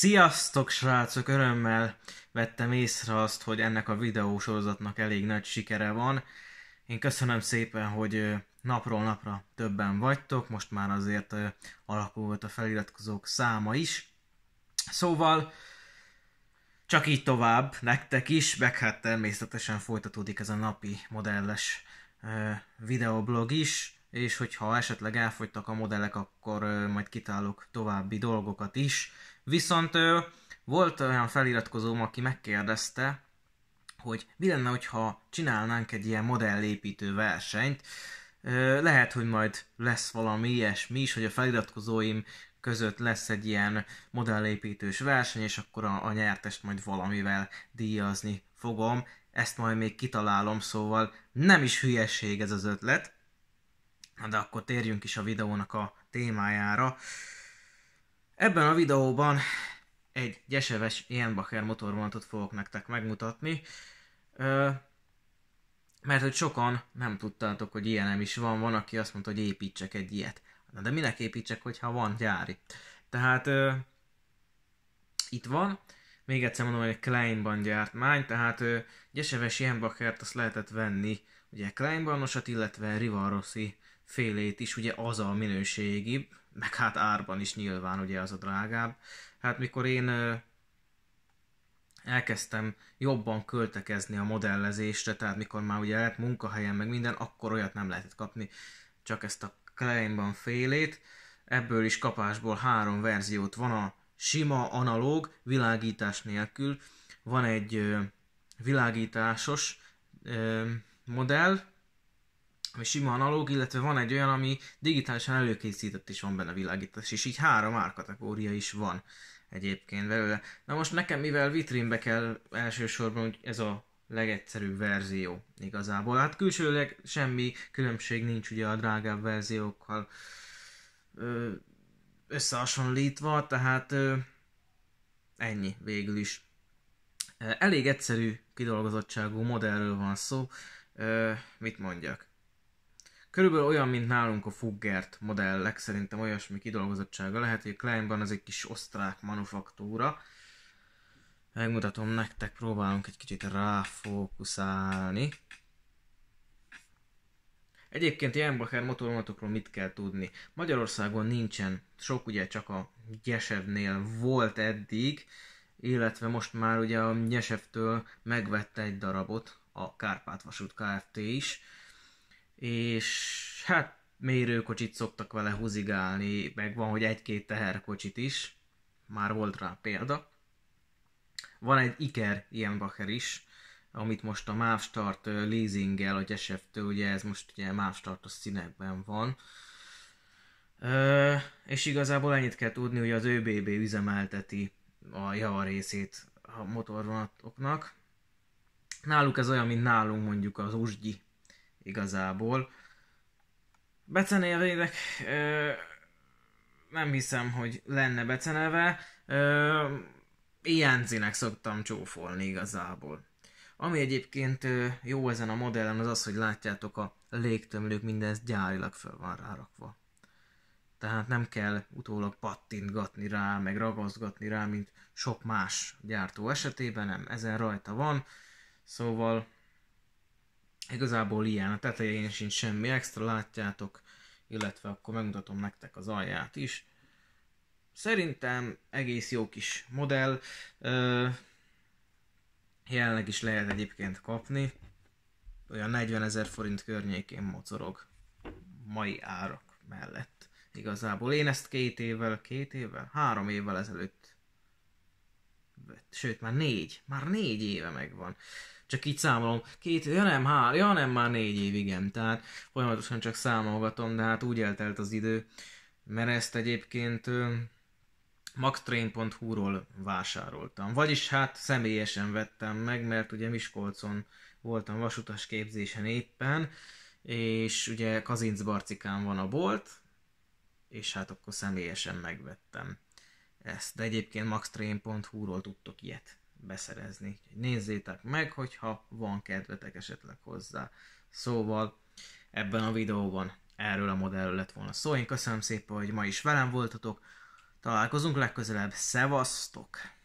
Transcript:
Sziasztok srácok, örömmel vettem észre azt, hogy ennek a videósorozatnak elég nagy sikere van. Én köszönöm szépen, hogy napról napra többen vagytok, most már azért alakult a feliratkozók száma is. Szóval csak így tovább nektek is, meg hát természetesen folytatódik ez a napi modelles videoblog is és hogyha esetleg elfogytak a modellek, akkor majd kitálok további dolgokat is. Viszont volt olyan feliratkozóm, aki megkérdezte, hogy mi lenne, hogyha csinálnánk egy ilyen modellépítő versenyt. Lehet, hogy majd lesz valami ilyesmi is, hogy a feliratkozóim között lesz egy ilyen modellépítős verseny, és akkor a, a nyertest majd valamivel díjazni fogom. Ezt majd még kitalálom, szóval nem is hülyeség ez az ötlet de akkor térjünk is a videónak a témájára. Ebben a videóban egy gyeseves Jenbacher motorvonatot fogok nektek megmutatni, mert hogy sokan nem tudtátok, hogy ilyenem is van, van, aki azt mondta, hogy építsek egy ilyet. Na de minek építsek, hogyha van gyári? Tehát itt van, még egyszer mondom, hogy egy Kleinban gyártmány, tehát ö, gyeseves Jenbachert azt lehetett venni Ugye Kleinbarnosat, illetve Rivaroszi félét is ugye az a minőségibb, meg hát árban is nyilván ugye az a drágább. Hát mikor én elkezdtem jobban költekezni a modellezésre, tehát mikor már ugye lett munkahelyen meg minden, akkor olyat nem lehetett kapni, csak ezt a Kleinban félét. Ebből is kapásból három verziót van a sima, analóg, világítás nélkül, van egy világításos, modell, ami sima analóg, illetve van egy olyan, ami digitálisan előkészített is van benne világítás, és így három árkategória is van egyébként belőle. Na most nekem, mivel vitrínbe kell elsősorban, hogy ez a legegyszerűbb verzió igazából. Hát külsőleg semmi különbség nincs ugye a drágább verziókkal összehasonlítva, tehát ennyi végül is. Elég egyszerű kidolgozottságú modellről van szó, Ö, mit mondjak? Körülbelül olyan, mint nálunk a Fuggert modellek, szerintem olyasmi kidolgozottsága lehet, hogy a Kleinban az egy kis osztrák manufaktúra. Megmutatom nektek, próbálunk egy kicsit ráfókuszálni. Egyébként Bacher motormatokról mit kell tudni? Magyarországon nincsen sok, ugye csak a Gyesernél volt eddig, illetve most már ugye a Nyeseftől megvette egy darabot a Kárpátvasút Kft. is, és hát mérőkocsit szoktak vele húzigálni, meg van, hogy egy-két teherkocsit is, már volt rá példa. Van egy Iker ilyen baker is, amit most a Mávstart leasinggel, a Gyeseftől, ugye ez most ugye a színekben van. Ö, és igazából ennyit kell tudni, hogy az ÖBB üzemelteti a részét a motorvonatoknak. Náluk ez olyan, mint nálunk mondjuk az Uzsgyi igazából. Becenélvének nem hiszem, hogy lenne beceneve. Ilyen Iánzinek szoktam csófolni igazából. Ami egyébként jó ezen a modellen az az, hogy látjátok a légtömlők, mindez gyárilag föl van rárakva tehát nem kell utólag pattintgatni rá, meg ragaszgatni rá, mint sok más gyártó esetében, nem, ezen rajta van, szóval igazából ilyen, a tetején sincs semmi extra, látjátok, illetve akkor megmutatom nektek az alját is. Szerintem egész jó kis modell, jelenleg is lehet egyébként kapni, olyan 40 ezer forint környékén mocorog mai árak mellett igazából. Én ezt két évvel, két évvel, három évvel ezelőtt, sőt már négy, már négy éve megvan. Csak így számolom, két, ja nem, hár, ja nem, már négy év, igen, tehát folyamatosan csak számolgatom, de hát úgy eltelt az idő, mert ezt egyébként maxtrain.hu-ról vásároltam. Vagyis hát személyesen vettem meg, mert ugye Miskolcon voltam vasutas képzésen éppen, és ugye Barcikán van a bolt, és hát akkor személyesen megvettem ezt. De egyébként maxtrain.hu-ról tudtok ilyet beszerezni. Nézzétek meg, hogyha van kedvetek esetleg hozzá. Szóval ebben a videóban erről a modellről lett volna szó. Én köszönöm szépen, hogy ma is velem voltatok. Találkozunk legközelebb. Szevasztok!